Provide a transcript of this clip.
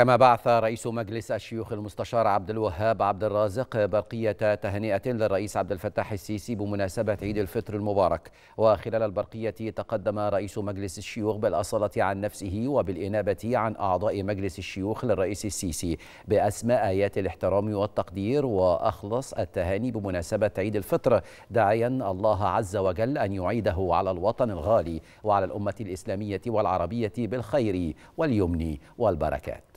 كما بعث رئيس مجلس الشيوخ المستشار عبد الوهاب عبد الرازق برقية تهنئة للرئيس عبد الفتاح السيسي بمناسبة عيد الفطر المبارك وخلال البرقية تقدم رئيس مجلس الشيوخ بالأصالة عن نفسه وبالإنابة عن أعضاء مجلس الشيوخ للرئيس السيسي بأسماء آيات الاحترام والتقدير وأخلص التهاني بمناسبة عيد الفطر داعيا الله عز وجل أن يعيده على الوطن الغالي وعلى الأمة الإسلامية والعربية بالخير واليمن والبركات